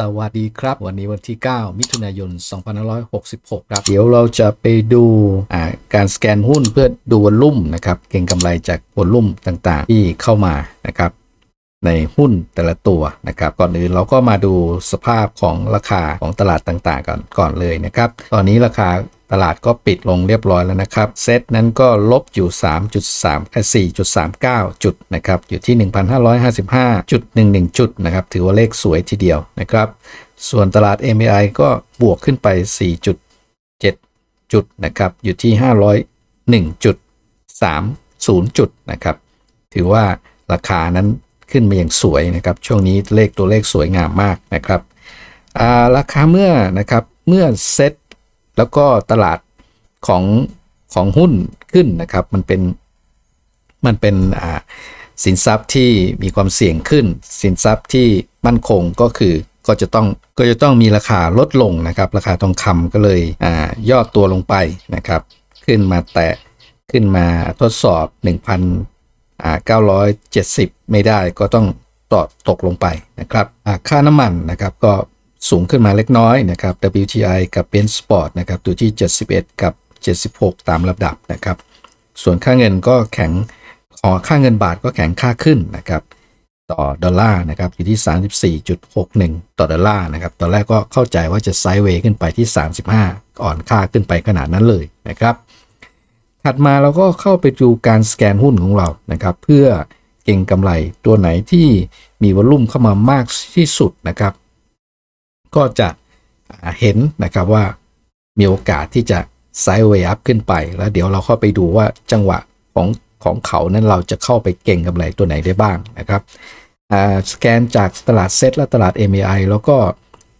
สวัสดีครับ วันนี้วันที่ 9 มิถุนายน 2566 ครับ เดี๋ยวเราจะไปดูการสแกนหุ้นเพื่อดูวอลุ่มนะครับ เก็งกำไรจากวอลุ่มต่างๆ ที่เข้ามานะครับในหุ้นแต่ละตัวนะครับก่อนอื่นเราก็มาดูสภาพของราคาของตลาดต่าง ๆ ก่อนก่อนเลยนะครับ ตอนนี้ราคาตลาดก็ปิดลงเรียบร้อยแล้วนะครับ เซตนั้นก็ลบอยู่ 3.3 4.39 จุดนะครับ อยู่ที่ 1,555.11 จุดนะครับ ถือว่าเลขสวยทีเดียวนะครับ ส่วนตลาด m อ i ก็บวกขึ้นไป 4.7 จุดนะครับ อยู่ที่ 501.30 จุดนะครับ ถือว่าราคานั้นขึ้นมาอย่างสวยนะครับช่วงนี้เลขตัวเลขสวยงามมากนะครับราคาเมื่อนะครับเมื่อเซ็ตแล้วก็ตลาดของของหุ้นขึ้นนะครับมันเป็นมันเป็นสินทรัพย์ที่มีความเสี่ยงขึ้น สินทรัพย์ที่มั่นคงก็คือก็จะต้องก็จะต้องมีราคาลดลงนะครับ ราคาทองคำก็เลยย่อตัวลงไปนะครับ ขึ้นมาแตะขึ้นมาทดสอบ970 ไม่ได้ก็ต้องต่อตกลงไปนะครับค่าน้ำมันนะครับ ก็สูงขึ้นมาเล็กน้อยนะครับ WTI กับ Brent Spot นะครับ ตัวที่ 71 กับ 76 ตามลำดับนะครับ ส่วนค่าเงินก็แข็ง ขอค่าเงินบาทก็แข็งค่าขึ้นนะครับ ต่อดอลลาร์นะครับ อยู่ที่ 34.61 ต่อดอลลาร์นะครับ ตอนแรกก็เข้าใจว่าจะไซด์เวย์ขึ้นไปที่ 35 อ่อนค่าขึ้นไปขนาดนั้นเลยนะครับถัดมาเราก็เข้าไปดูการสแกนหุ้นของเรานะครับเพื่อเก่งกำไรตัวไหนที่มีวอลุ่มเข้ามามากที่สุดนะครับก็จะเห็นนะครับว่ามีโอกาสที่จะไซด์เวย์อัพขึ้นไป แล้วเดี๋ยวเราเข้าไปดูว่าจังหวะของของเขานั้นเราจะเข้าไปเก่งกำไรตัวไหนได้บ้างนะครับสแกนจากตลาดเซ็ตและตลาด MAI แล้วก็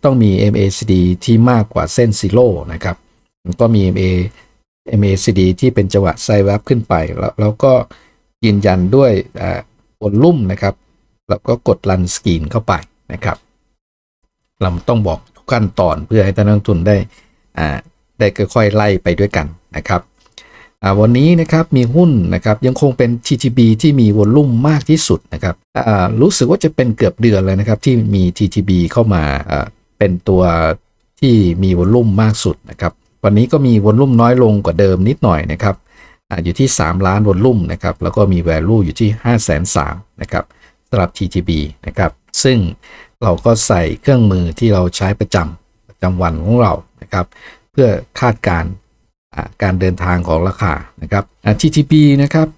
ต้องมี MACD ที่มากกว่าเส้นซีโร่นะครับก็มี MA MACD ที่เป็นจังหวะไซด์วับขึ้นไป แล้วเราก็ยืนยันด้วยวนลุ่มนะครับเราก็กดรันสกรีนเข้าไปนะครับเราต้องบอกทุกขั้นตอนเพื่อให้ท่านนักทุนได้ได้ค่อยๆไล่ไปด้วยกันนะครับวันนี้นะครับมีหุ้นนะครับยังคงเป็น TTB ที่มีวอลลุ่มมากที่สุดนะครับรู้สึกว่าจะเป็นเกือบเดือนเลยนะครับที่มี TTB เข้ามาเป็นตัวที่มีวอลลุ่มมากสุดนะครับวันนี้ก็มีวอลลุ่มน้อยลงกว่าเดิมนิดหน่อยนะครับ อยู่ที่ 3 ล้านวอลลุ่มนะครับ แล้วก็มี value อยู่ที่5้0แสนะครับสำหรับ TTB นะครับ ซึ่งเราก็ใส่เครื่องมือที่เราใช้ประจำประจำวันของเรานะครับ เพื่อคาดการการเดินทางของราคานะครับ TTB นะครับ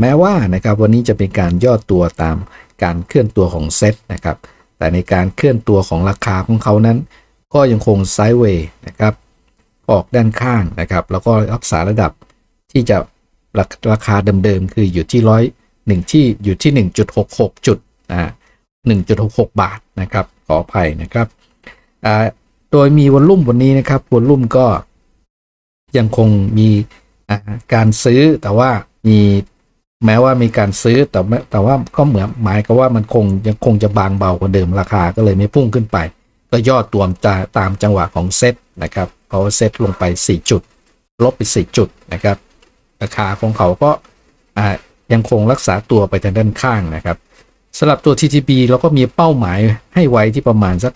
แม้ว่านะครับวันนี้จะเป็นการย่อตัวตามการเคลื่อนตัวของเซ็ตนะครับ แต่ในการเคลื่อนตัวของราคาของเขานั้น ก็ยังคงไซด์เวย์นะครับออกด้านข้างนะครับ แล้วก็รักษาระดับที่จะราคาเดิมๆคืออยู่ที่ร้อยหนึ่งที่อยู่ที่ 1.66 จุดอ่ากหกบาทนะครับ ขออภัยนะครับอ่าโดยมีวอลลุ่มวันนี้นะครับวอลลุ่มก็ ยังคงมีการซื้อแต่ว่ามีแม้ว่ามีการซื้อ แต่แต่ว่าก็เหมือนหมายก็ว่ามันคงยังคงจะบางเบากว่าเดิมราคาก็เลยไม่พุ่งขึ้นไปก็ย่อตัวตตามจังหวะของเซ็ตนะครับขาเซ r ตลงไป 4 จุด ลบไป 4 จุดนะครับราคาของเขาก็ยังคงรักษาตัวไปทางด้านข้างนะครับสำหรับตัว TTB เราก็มีเป้าหมายให้ไว้ที่ประมาณสัก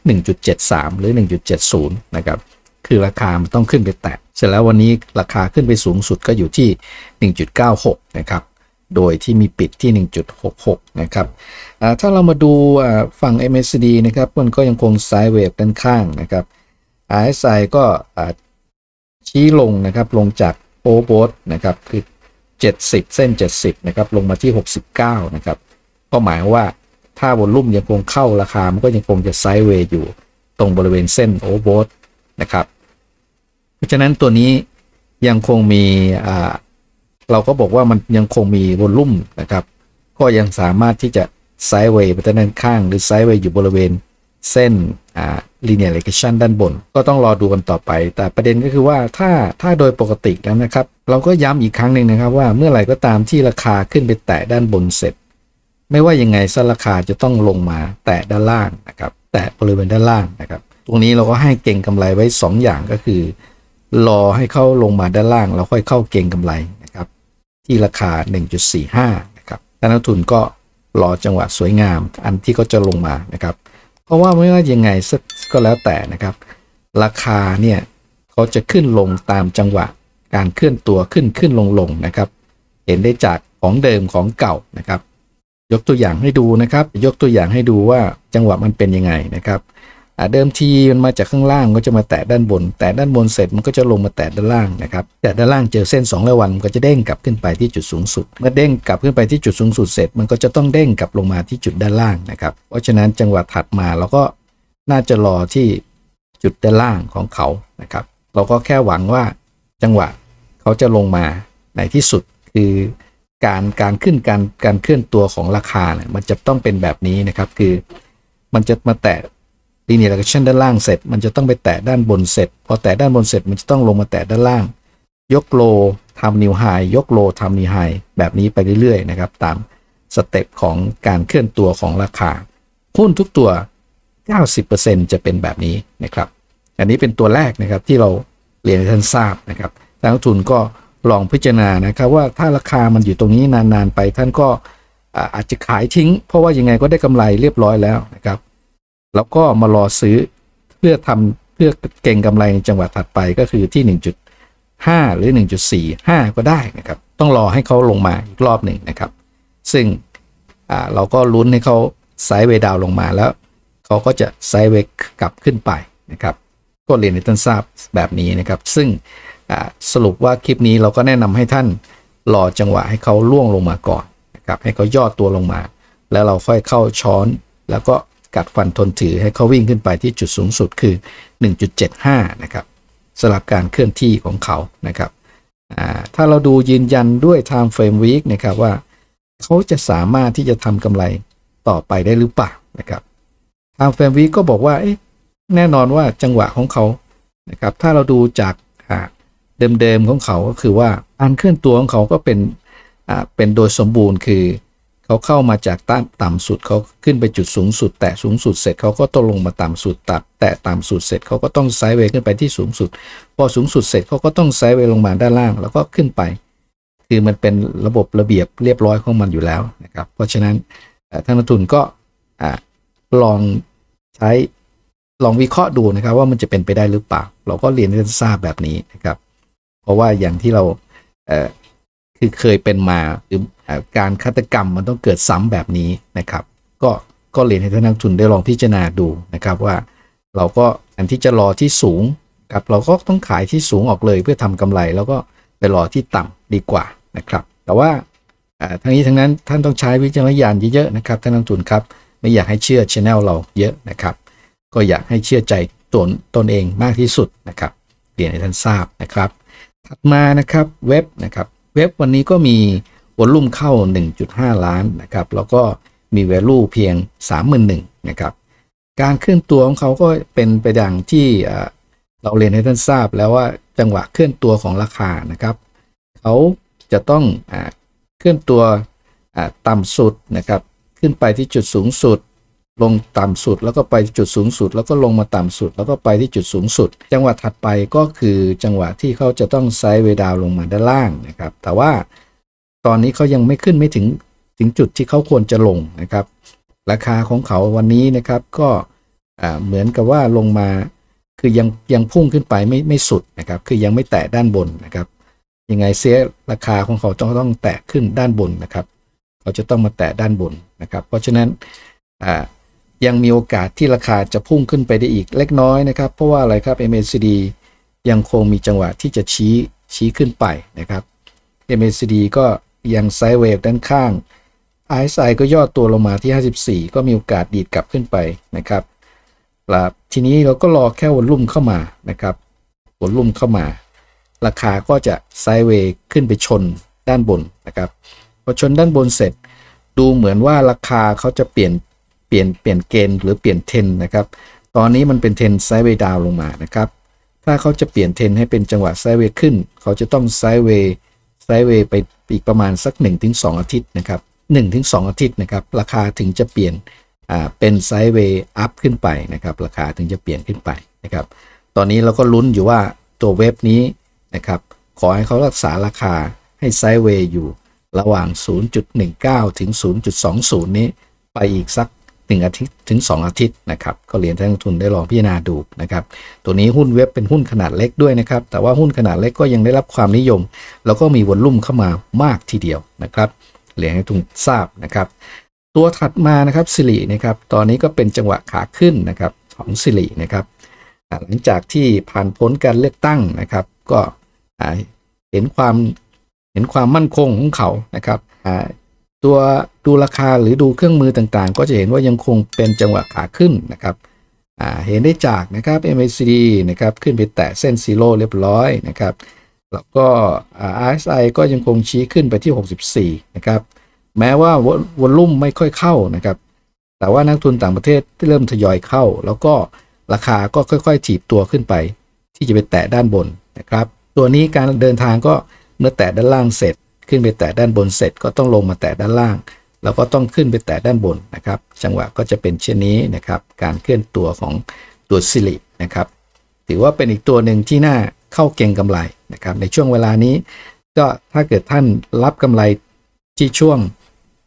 1.73 หรือ 1.70นะครับคือราคามันต้องขึ้นไปแตะเสร็จแล้ววันนี้ราคาขึ้นไปสูงสุดก็อยู่ที่ 1.96 นะครับ โดยที่มีปิดที่ 1.66 นะครับถ้าเรามาดูฝั่ง m s d นะครับมันก็ยังคงไซด์เวฟด้านข้างนะครับ RSI ก็ชี้ลงนะครับ ลงจากโอเวอร์นะครับคือ 70 เส้น 70 นะครับ ลงมาที่ 69นะครับก็หมายว่าถ้าวอลลุ่มยังคงเข้าราคามันก็ยังคงจะไซด์เวย์อยู่ตรงบริเวณเส้นโอเวอร์นะครับเพราะฉะนั้นตัวนี้ยังคงมีเราก็บอกว่ามันยังคงมีวอลลุ่มนะครับก็ยังสามารถที่จะไซด์เวย์ไปด้านข้างหรือไซด์เวย์อยู่บริเวณเส้นอ่า linear regression ด้านบน ก็ต้องรอดูกันต่อไป แต่ประเด็นก็คือว่าถ้าถ้าโดยปกติแล้วนะครับ เราก็ย้ำอีกครั้งหนึ่งนะครับ ว่าเมื่อไหร่ก็ตามที่ราคาขึ้นไปแตะด้านบนเสร็จ ไม่ว่ายังไงสะราคาจะต้องลงมาแตะด้านล่างนะครับ แตะบริเวณด้านล่างนะครับ ตรงนี้เราก็ให้เก่งกำไรไว้2ออย่างก็คือ รอให้เข้าลงมาด้านล่างแล้วค่อยเข้าเก่งกำไรนะครับ ที่ราคา 1.45นะครับนักลงทุนก็รอจังหวะสวยงาม อันที่ก็จะลงมานะครับเพราะว่าไม่ว่ายังไงก็แล้วแต่นะครับ ราคาเนี่ยเขาจะขึ้นลงตามจังหวะ การเคลื่อนตัวขึ้นขึ้นลงลงนะครับ เห็นได้จากของเดิมของเก่านะครับ ยกตัวอย่างให้ดูนะครับ ยกตัวอย่างให้ดูว่าจังหวะมันเป็นยังไงนะครับเดิมทีมันมาจากข้างล่างก็จะมาแตะด้านบน แตะด้านบนเสร็จมันก็จะลงมาแตะด้านล่างนะครับ แตะด้านล่างเจอเส้น2ระวันมันก็จะเด้งกลับขึ้นไปที่จุดสูงสุด เมื่อเด้งกลับขึ้นไปที่จุดสูงสุดเสร็จมันก็จะต้องเด้งกลับลงมาที่จุดด้านล่างนะครับ เพราะฉะนั้นจังหวะถัดมาเราก็น่าจะรอที่จุดด้านล่างของเขานะครับ เราก็แค่หวังว่าจังหวะเขาจะลงมาในที่สุดคือการการขึ้นการการเคลื่อนตัวของราคาเนี่ยมันจะต้องเป็นแบบนี้นะครับคือมันจะมาแตะลีเนียร์แอคชั่นด้านล่างเสร็จมันจะต้องไปแตะด้านบนเสร็จ พอแตะด้านบนเสร็จ มันจะต้องลงมาแตะด้านล่าง ยกโลทำนิวไฮยกโลทำนิวไฮแบบนี้ไปเรื่อยๆนะครับ ตามสเต็ปของการเคลื่อนตัวของราคาหุ้นทุกตัว 90%จะเป็นแบบนี้นะครับ อันนี้เป็นตัวแรกนะครับที่เราเรียนให้ท่านทราบนะครับนักทุนก็ลองพิจารณานะครับ ว่าถ้าราคามันอยู่ตรงนี้นานๆไป ท่านก็อาจจะขายทิ้ง เพราะว่ายังไงก็ได้กำไรเรียบร้อยแล้วนะครับแล้วก็มารอซื้อเพื่อทำเพื่อเก่งกำไรในจังหวะถัดไป ก็คือที่ 1.5 หรือ 1.45 ก็ได้นะครับ ต้องรอให้เขาลงมาอีกรอบหนึ่งนะครับ ซึ่งเราก็ลุ้นให้เขาไซด์เวดาวลงมาแล้วเขาก็จะไซด์เวกลับขึ้นไปนะครับก็เรียนให้ท่านทราบแบบนี้นะครับ ซึ่งสรุปว่าคลิปนี้เราก็แนะนำให้ท่านรอจังหวะให้เขาล่วงลงมาก่อนนะครับให้เขาย่อตัวลงมา แล้วเราค่อยเข้าช้อนแล้วก็กัดฟันทนถือให้เขาวิ่งขึ้นไปที่จุดสูงสุดคือ 1.75 นะครับสำหรับการเคลื่อนที่ของเขา นะครับถ้าเราดูยืนยันด้วย time frame week นะครับว่าเขาจะสามารถที่จะทำกำไรต่อไปได้หรือเปล่านะครับ time frame week ก็บอกว่า แน่นอนว่าจังหวะของเขานะครับถ้าเราดูจากเดิมๆของเขา ก็คือว่าการเคลื่อนตัวของเขาก็เป็นเป็นโดยสมบูรณ์คือเขาเข้ามาจากต้ต่ำสุดเขาขึ้นไปจุดสูงสุด แตะสูงสุดเสร็จเขาก็ต้องลงมาต่ำสุดตัดแตะต่ำสุดเสร็จเขาก็ต้องไซด์เวย์ขึ้นไปที่สูงสุด พอสูงสุดเสร็จเขาก็ต้องไซด์เวย์ลงมาด้านล่าง แล้วก็ขึ้นไป คือมันเป็นระบบระเบียบเรียบร้อยของมันอยู่แล้วนะครับ เพราะฉะนั้นท่านนักทุนก็ลองใช้ลองวิเคราะห์ดูนะครับ ว่ามันจะเป็นไปได้หรือเปล่าเราก็เรียนเรืทราบแบบนี้นะครับ เพราะว่าอย่างที่เราคือเคยเป็นมาหรือการฆาตกรรมมันต้องเกิดซ้ำแบบนี้นะครับ ก็ก็เรียนให้ท่านนักทุนได้ลองพิจารณาดูนะครับ ว่าเราก็อันที่จะรอที่สูง กับเราก็ต้องขายที่สูงออกเลย เพื่อทำกำไรแล้วก็ไปรอที่ต่ำดีกว่านะครับ แต่ว่าทั้งนี้ทั้งนั้นท่านต้องใช้วิจารณญาณเยอะๆนะครับท่านนักทุนครับไม่อยากให้เชื่อชแนลเราเยอะนะครับ ก็อยากให้เชื่อใจตนตนเองมากที่สุดนะครับเรียนให้ท่านทราบนะครับ ถัดมานะครับเว็บนะครับเว็บวันนี้ก็มีวอลุ่มเข้า 1.5 ล้านนะครับ แล้วก็มี value เพียง 31,000นะครับ การเคลื่อนตัวของเขาก็เป็นไปดังที่เราเรียนให้ท่านทราบแล้วว่าจังหวะเคลื่อนตัวของราคา นะครับ เขาจะต้องอเคลื่อนตัวต่ำสุดนะครับ ขึ้นไปที่จุดสูงสุดลงต่ำสุดแล้วก็ไปจุดสูงสุด แล้วก็ลงมาต่ำสุด แล้วก็ไปที่จุดสูงสุด จังหวะถัดไปก็คือจังหวะที่เขาจะต้องไซด์เวดาวลงมาด้านล่างนะครับ แต่ว่าตอนนี้เขายังไม่ขึ้นไม่ถึงถึงจุดที่เขาควรจะลงนะครับ ราคาของเขาวันนี้นะครับก็เหมือนกับว่าลงมาคือยังยังพุ่งขึ้นไปไม่ไม่สุดนะครับ คือยังไม่แตะด้านบนนะครับยังไงเสียราคาของเขาต้องต้องแตะขึ้นด้านบนนะครับเขาจะต้องมาแตะด้านบนนะครับ เพราะฉะนั้นอ่ายังมีโอกาสที่ราคาจะพุ่งขึ้นไปได้อีกเล็กน้อยนะครับ เพราะว่าอะไรครับ MACD ยังคงมีจังหวะที่จะชี้ชี้ขึ้นไปนะครับ MACD ก็ยังไซด์เวฟด้านข้าง RSI ก็ย่อตัวลงมาที่ 54 ก็มีโอกาสดีดกลับขึ้นไปนะครับลทีนี้เราก็รอแค่วนลุ่มเข้ามานะครับวนลุ่มเข้ามาราคาก็จะไซด์เวยขึ้นไปชนด้านบนนะครับพอชนด้านบนเสร็จดูเหมือนว่าราคาเขาจะเปลี่ยนเปลี่ยนเปลี่ยนเกณฑ์หรือเปลี่ยนเทนนะครับตอนนี้มันเป็นเทนไซด์เวดาวลงมานะครับถ้าเขาจะเปลี่ยนเทนให้เป็นจังหวะไซด์เวขึ้นเขาจะต้องไซด์เวไซด์เวไปอีกประมาณสัก1-2 อาทิตย์ นะครับ 1-2 อาทิตย์นะครับราคาถึงจะเปลี่ยนอ่าเป็นไซด์เวย์อัพขึ้นไปนะครับราคาถึงจะเปลี่ยนขึ้นไปนะครับตอนนี้เราก็ลุ้นอยู่ว่าตัวเว็บนี้นะครับขอให้เขารักษาราคาให้ไซด์เวย์อยู่ระหว่าง0.19ถึง0.20นี้ไปอีกสัก1อาทิตย์ถึง 2 อาทิตย์ นะครับก็เรียนท่านทุนได้ลองพิจารณาดูนะครับตัวนี้หุ้นเว็บเป็นหุ้นขนาดเล็กด้วยนะครับแต่ว่าหุ้นขนาดเล็กก็ยังได้รับความนิยม แล้วก็มีวนลลุ่มเข้ามามากทีเดียวนะครับเรียนให้ทุนทราบนะครับ ตัวถัดมานะครับสิรินะครับตอนนี้ก็เป็นจังหวะขาขึ้นนะครับของสิรินะครับหลังจากที่ผ่านพ้นการเลือกตั้งนะครับ ก็เห็นความเห็นความมั่นคงของเขานะครับตัวดูราคาหรือดูเครื่องมือต่างๆ ก็จะเห็นว่ายังคงเป็นจังหวะขาขึ้นนะครับเห็นได้จากนะครับ MACD นะครับขึ้นไปแตะเส้นซีโร่เรียบร้อยนะครับแล้วก็ RSI ก็ยังคงชี้ขึ้นไปที่ 64นะครับแม้ว่าวอลุ่มไม่ค่อยเข้านะครับแต่ว่านักทุนต่างประเทศที่เริ่มทยอยเข้า แล้วก็ราคาก็ค่อย ๆ ถีบตัวขึ้นไป ที่จะไปแตะด้านบนนะครับตัวนี้การเดินทางก็เมื่อแตะด้านล่างเสร็จขึ้นไปแตะด้านบนเสร็จก็ต้องลงมาแตะด้านล่าง แล้วก็ต้องขึ้นไปแตะด้านบนนะครับจังหวะก็จะเป็นเช่นนี้นะครับการเคลื่อนตัวของตัวซิลินะครับถือว่าเป็นอีกตัวหนึ่งที่น่าเข้าเก่งกำไรนะครับในช่วงเวลานี้ก็ถ้าเกิดท่านรับกำไรที่ช่วง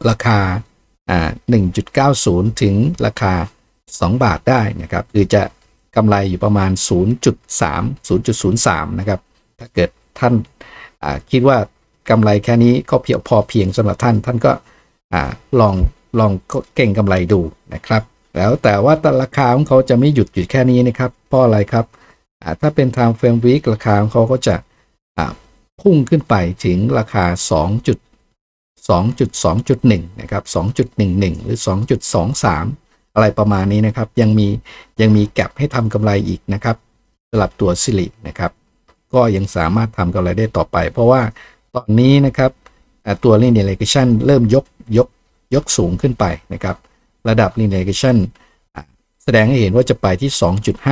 ราคา 1.90 ถึงราคา 2 บาทได้นะครับคือจะกำไรอยู่ประมาณ 0.3 0.03นะครับถ้าเกิดท่านคิดว่ากำไรแค่นี้ก็เพียงพอเพียงสำหรับท่านท่านก็อลองลองเก่งกำไรดูนะครับ แล้วแต่ว่าราคาของเขาจะไม่หยุดหยุดแค่นี้นะครับเพราะอะไรครับถ้าเป็น time frame week ราคาของเขาก็จะพุ่งขึ้นไปถึงราคา2.2.2.1นะครับ2.11 หรือ 2.23 อะไรประมาณนี้นะครับ ยังมียังมีแก็บให้ทำกำไรอีกนะครับสำหรับตัวสิรินะครับก็ยังสามารถทำกำไรได้ต่อไป เพราะว่าตอนนี้นะครับตัว linear regression เริ่มยก ยก ยกสูงขึ้นไปนะครับ ระดับ linear regression แสดงให้เห็นว่าจะไปที่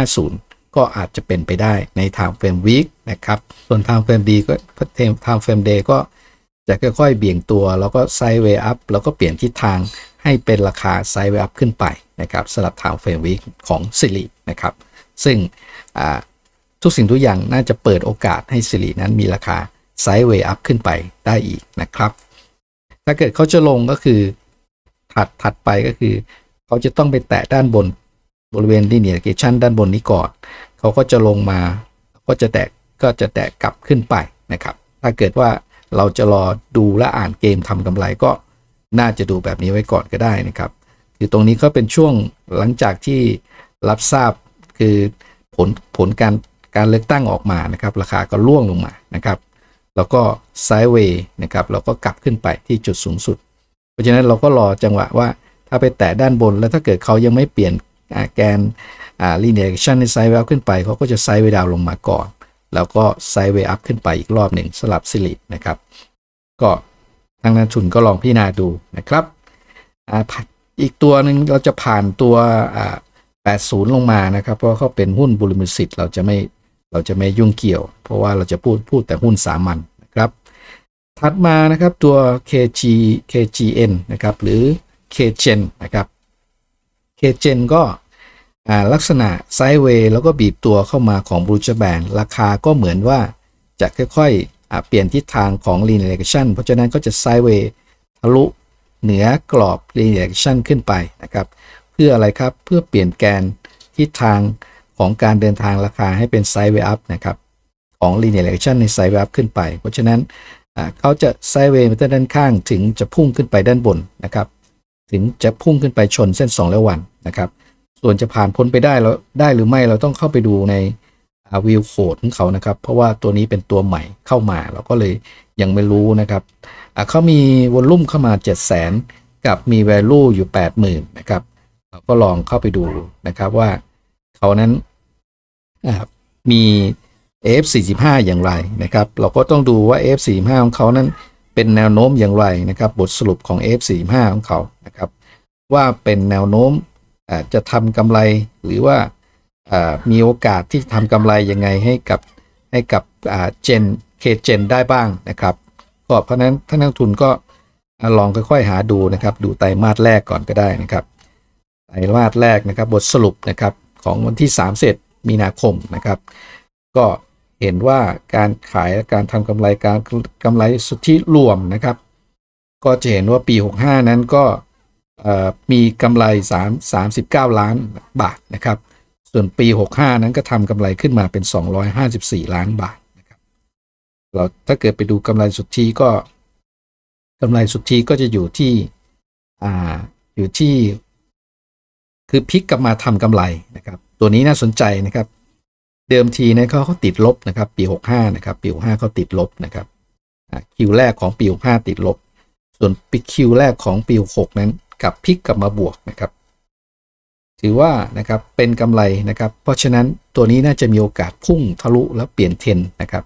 2.50 ก็อาจจะเป็นไปได้ใน time frame week นะครับส่วน time frame day ก็ time frame day ก็จะค่อยๆ เบี่ยงตัวแล้วก็ side way up แล้วก็เปลี่ยนทิศทางให้เป็นราคา side way up ขึ้นไปนะครับสำหรับ time frame week ของสิรินะครับ ซึ่งทุกสิ่งทุกอย่างน่าจะเปิดโอกาสให้สิรินั้นมีราคาไซด์เวย์อัพขึ้นไปได้อีกนะครับ ถ้าเกิดเขาจะลงก็คือถัดถัดไปก็คือเขาจะต้องไปแตะด้านบนบริเวณดีเนียเกชันด้านบนนี้ก่อน เขาก็จะลงมา ก็จะแตะ ก็จะแตะกลับขึ้นไปนะครับ ถ้าเกิดว่าเราจะรอดูและอ่านเกมทำกำไรก็น่าจะดูแบบนี้ไว้ก่อนก็ได้นะครับ คือตรงนี้ก็เป็นช่วงหลังจากที่รับทราบคือ ผลผลการการเลือกตั้งออกมานะครับ ราคาก็ร่วงลงมานะครับแล้วก็ไซด์เวย์นะครับแล้วก็กลับขึ้นไปที่จุดสูงสุด เพราะฉะนั้นเราก็รอจังหวะว่าถ้าไปแตะด้านบนแล้วถ้าเกิดเขายังไม่เปลี่ยนแกนลีเนียชันในไซด์เวลขึ้นไป เขาก็จะไซด์เวดาวลงมาก่อน แล้วก็ไซด์เวอัพขึ้นไปอีกรอบหนึ่งสลับสิลินะครับ ก็ทางนักทุนก็ลองพิจารณาดูนะครับ อีกตัวหนึ่งเราจะผ่านตัว 80 ลงมานะครับ เพราะเขาเป็นหุ้นบุริมสิทธิ์เราจะไม่เราจะไม่ยุ่งเกี่ยวเพราะว่าเราจะพูดพูดแต่หุ้นสามัญนนะครับ ถัดมานะครับตัว KG KGN นะครับ หรือ KGen นะครับ KGen ก็ลักษณะไซด์เวย์แล้วก็บีบตัวเข้ามาของบรูจแบนราคาก็เหมือนว่าจะค่อยๆ เปลี่ยนทิศทางของ l i n e a r action เพราะฉะนั้นก็จะไซด์เวย์ทะลุเหนือกรอบ l i n e a r action ขึ้นไปนะครับเพื่ออะไรครับเพื่อเปลี่ยนแกนทิศทางของการเดินทางราคาให้เป็นไซด์เวอัพนะครับของ linear action ในไซด์เวอัพขึ้นไป เพราะฉะนั้นเขาจะไซด์เวย์มาด้านข้าง ถึงจะพุ่งขึ้นไปด้านบนนะครับ ถึงจะพุ่งขึ้นไปชนเส้น 2 และวันนะครับ ส่วนจะผ่านพ้นไปได้แล้วได้หรือไม่เราต้องเข้าไปดูในวิวโคดของเขานะครับ เพราะว่าตัวนี้เป็นตัวใหม่เข้ามาเราก็เลยยังไม่รู้นะครับ เขามีวอลลุ่มเข้ามา 7 0 0 0 0 0 กับมี value อยู่ 80,000 นะครับเราก็ลองเข้าไปดูนะครับว่าเขานั้นมี F45 อย่างไรนะครับ เราก็ต้องดูว่า F45 ของเขานั้นเป็นแนวโน้มอย่างไรนะครับ บทสรุปของ F45 ของเขานะครับว่าเป็นแนวโน้มจะทำกำไรหรือว่ามีโอกาสที่ทำกำไรยังไงให้กับให้กับเจนเคเจน ได้บ้างนะครับเพราะนั้นท่านนักทุนก็ลองค่อยๆหาดูนะครับ ดูไตรมาสแรกก่อนก็ได้นะครับ ไตรมาสแรกนะครับ บทสรุปนะครับของวันที่ 3เสร็จมีนาคมนะครับ ก็เห็นว่าการขายและการทำกำไรการกำไรสุทธิรวมนะครับ ก็จะเห็นว่าปี65นั้นก็มีกำไร3 39 ล้านบาทนะครับ ส่วนปี65นั้นก็ทำกำไรขึ้นมาเป็น 254 ล้านบาทนะครับ เราถ้าเกิดไปดูกำไรสุทธิก็กำไรสุทธิก็จะอยู่ที่ออยู่ที่ คือพลิกกลับมาทำกำไรนะครับตัวนี้น่าสนใจนะครับ เดิมทีนะเขาเขาติดลบนะครับปี 65นะครับปี65เขาติดลบนะครับคิวแรกของปี65ติดลบ ส่วนปีคิวแรกของปี66นั้นกลับพลิกกลับมาบวกนะครับถือว่านะครับเป็นกำไรนะครับ เพราะฉะนั้นตัวนี้น่าจะมีโอกาสพุ่งทะลุและเปลี่ยนเทนนะครับ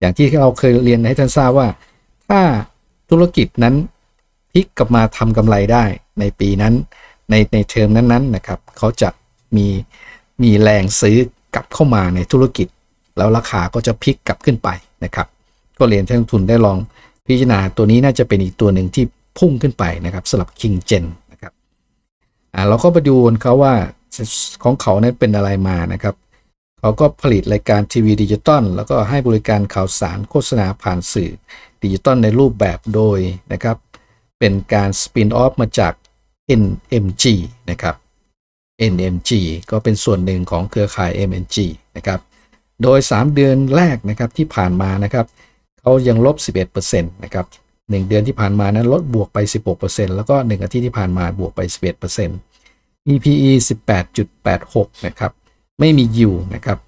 อย่างที่เราเคยเรียนให้ท่านทราบว่าถ้า ธุรกิจนั้นพลิกกลับมาทำกำไรได้ในปีนั้น ในในเทอมนั้นๆนะครับเขาจะมีมีแรงซื้อกลับเข้ามาในธุรกิจ แล้วราคาก็จะพลิกกลับขึ้นไปนะครับก็เรียนท่านทุนได้ลอง พิจารณาตัวนี้น่าจะเป็นอีกตัวหนึ่งที่พุ่งขึ้นไปนะครับสำหรับ King Gen นะครับอ่าเราก็ไปดูเขาว่าของเขาเนี่ยเป็นอะไรมานะครับเขาก็ผลิตรายการทีวีดิจิตอลแล้วก็ให้บริการข่าวสารโฆษณาผ่านสื่อดิจิตอลในรูปแบบโดยนะครับ เป็นการสปินออฟมาจาก NMG นะครับ NMG ก็เป็นส่วนหนึ่งของเครือข่าย MNG นะครับ โดย 3 เดือนแรกนะครับ ที่ผ่านมานะครับเขายังลบ 11%นะครับ 1 เดือนที่ผ่านมานั้นลดบวกไป 16%แล้วก็ 1 อาทิตย์ที่ผ่านมาบวกไป 11% EPE 18.86 นะครับ ไม่มียูนะครับ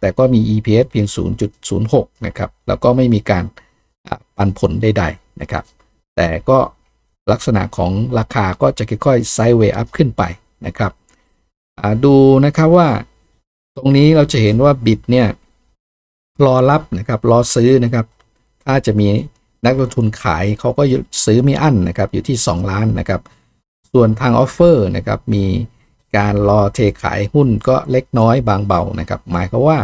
แต่ก็มี EPS เพียง 0.06 นะครับ แล้วก็ไม่มีการปันผลใดๆนะครับ แต่ก็ลักษณะของราคาก็จะค่อยๆไซด์เวย์อัพขึ้นไปนะครับดูนะครับว่าตรงนี้เราจะเห็นว่าบิดเนี่ยรอรับนะครับ รอซื้อนะครับ ถ้าจะมีนักลงทุนขายเขาก็ซื้อไม่อั้นนะครับอยู่ที่ 2 ล้านนะครับ ส่วนทางออฟเฟอร์นะครับมีการรอเทขายหุ้นก็เล็กน้อยบางเบานะครับหมายก็ว่า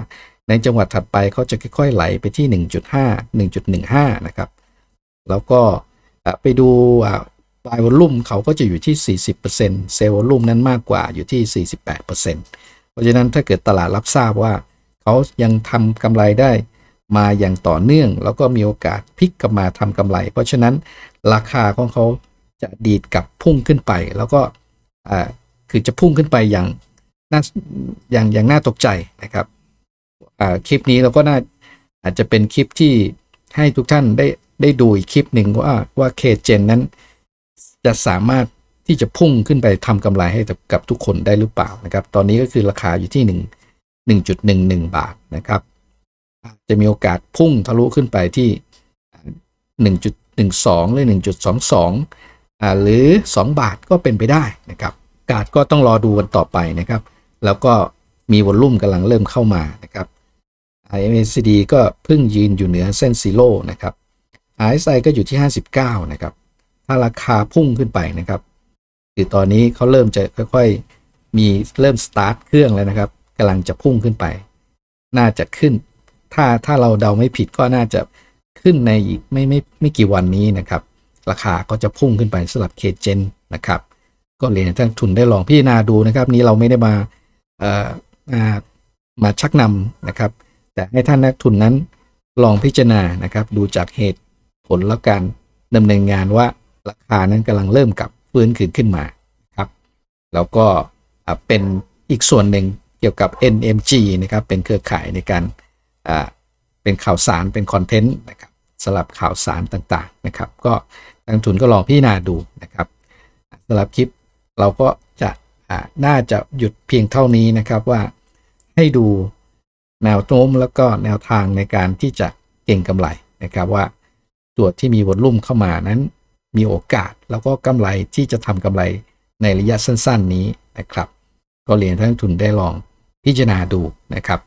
ในจังหวัดถัดไปเขาจะค่อยๆไหลไปที่ 1.5 1.15นะครับแล้วก็ไปดูปลายวอลลุ่มเขาก็จะอยู่ที่ 40%เซลล์วอลลุ่มนั้นมากกว่าอยู่ที่ 48%เพราะฉะนั้นถ้าเกิดตลาดรับทราบว่าเขายังทำกำไรได้มาอย่างต่อเนื่อง แล้วก็มีโอกาสพลิกกลับมาทำกำไร เพราะฉะนั้นราคาของเขาจะดีดกับพุ่งขึ้นไป แล้วก็คือจะพุ่งขึ้นไป อย่างน่าอย่างอย่างน่าตกใจนะครับคลิปนี้เราก็น่าอาจจะเป็นคลิปที่ให้ทุกท่านได้ได้ดูอีกคลิปหนึ่งว่าว่าเคเจนนั้นจะสามารถที่จะพุ่งขึ้นไปทำกำไรให้กับทุกคนได้หรือเปล่านะครับ ตอนนี้ก็คือราคาอยู่ที่ 1 1.11 บาทนะครับจะมีโอกาสพุ่งทะลุขึ้นไปที่ 1.12 หรือ 1.22 หรือ 2 บาทก็เป็นไปได้นะครับ กาดก็ต้องรอดูกันต่อไปนะครับ แล้วก็มีวอลลุ่มกำลังเริ่มเข้ามานะครับ MACD ก็เพิ่งยืนอยู่เหนือเส้นซีโร่นะครับ RSI ก็อยู่ที่ 59 นะครับถ้าราคาพุ่งขึ้นไปนะครับคือตอนนี้เขาเริ่มจะค่อยๆมีเริ่มสตาร์ทเครื่องแล้วนะครับกำลังจะพุ่งขึ้นไป น่าจะขึ้น ถ้าถ้าเราเดาไม่ผิดก็น่าจะขึ้นในอีกไม่ไมไม่ไม่กี่วันนี้นะครับ ราคาก็จะพุ่งขึ้นไปสำหรับเคเจนนะครับ ก็เลยท่านทุนได้ลองพิจารณาดูนะครับ นี้เราไม่ได้มาเอ่อมาชักนำนะครับ แต่ให้ท่านนักทุนนั้นลองพิจารณานะครับดูจากเหตุผลและการดำเนินงานว่าราคานั้นกำลังเริ่มกลับฟื้นคืนขึ้นมาครับแล้วก็เป็นอีกส่วนหนึ่งเกี่ยวกับ NMG นะครับเป็นเครือข่ายในการเป็นข่าวสารเป็นคอนเทนต์นะครับสลับข่าวสารต่างๆนะครับ ก็ทางทุนก็ลองพิจารณาดูนะครับสำหรับคลิปเราก็จะน่าจะหยุดเพียงเท่านี้นะครับว่าให้ดูแนวโน้มแล้วก็แนวทางในการที่จะเก่งกำไรนะครับ ว่าตัวที่มีวอลุ่มเข้ามานั้นมีโอกาสแล้วก็กำไรที่จะทำกำไรในระยะสั้นๆ นี้นะครับ ก็เรียนท่านทุนได้ลองพิจารณาดูนะครับ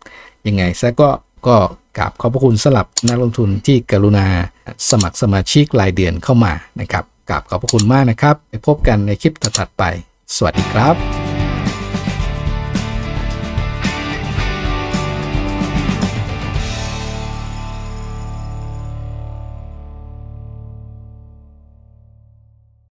ยังไงซะก็ก็กราบขอบพระคุณสลับนักลงทุนที่กรุณาสมัครสมาชิกรายเดือนเข้ามานะครับกราบขอบพระคุณมากนะครับไปพบกันในคลิปถัดไปสวัสดีครับ